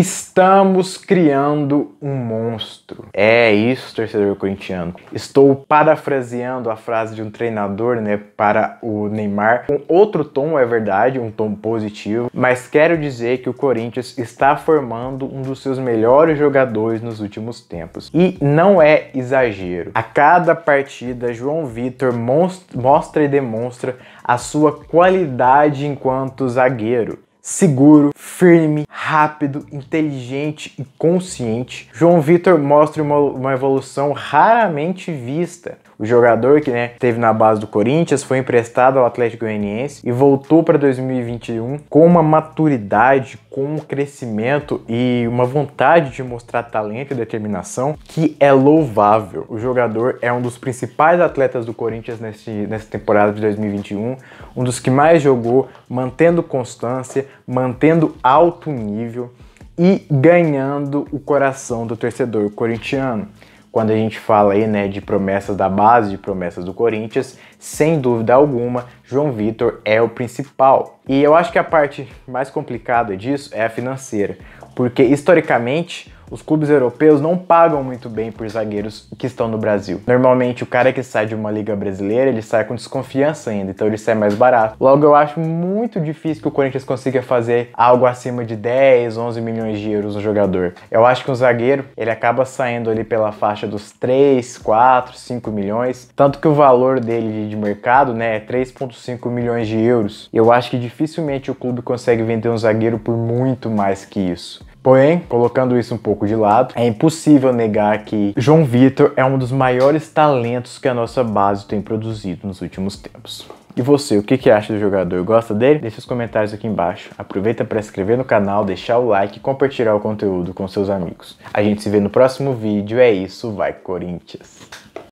Estamos criando um monstro. É isso, torcedor corintiano. Estou parafraseando a frase de um treinador, né, para o Neymar. Um outro tom, é verdade, um tom positivo, mas quero dizer que o Corinthians está formando um dos seus melhores jogadores nos últimos tempos. E não é exagero. A cada partida, João Vitor mostra e demonstra a sua qualidade enquanto zagueiro seguro, firme, rápido, inteligente e consciente, João Vitor mostra uma, uma, evolução raramente vista. O jogador que né, teve na base do Corinthians foi emprestado ao Atlético Goianiense e voltou para 2021 com uma maturidade, com um crescimento e uma vontade de mostrar talento e determinação que é louvável. O jogador é um dos principais atletas do Corinthians nesse, nessa temporada de 2021, um dos que mais jogou, mantendo constância, mantendo alto nível e ganhando o coração do torcedor corintiano. Quando a gente fala aí, né, de promessas da base, de promessas do Corinthians, sem dúvida alguma, João Vitor é o principal. E eu acho que a parte mais complicada disso é a financeira, porque historicamente os clubes europeus não pagam muito bem por zagueiros que estão no Brasil. Normalmente o cara que sai de uma liga brasileira, ele sai com desconfiança ainda, então ele sai mais barato. Logo eu acho muito difícil que o Corinthians consiga fazer algo acima de 10, 11 milhões de euros no jogador. Eu acho que um zagueiro, ele acaba saindo ali pela faixa dos 3, 4, 5 milhões, tanto que o valor dele de mercado, né, é 3.5 milhões de euros. Eu acho que dificilmente o clube consegue vender um zagueiro por muito mais que isso. Porém, colocando isso um pouco de lado, é impossível negar que João Vitor é um dos maiores talentos que a nossa base tem produzido nos últimos tempos. E você, o que, que acha do jogador? Gosta dele? Deixe os comentários aqui embaixo. Aproveita para se inscrever no canal, deixar o like e compartilhar o conteúdo com seus amigos. A gente se vê no próximo vídeo. É isso, vai Corinthians!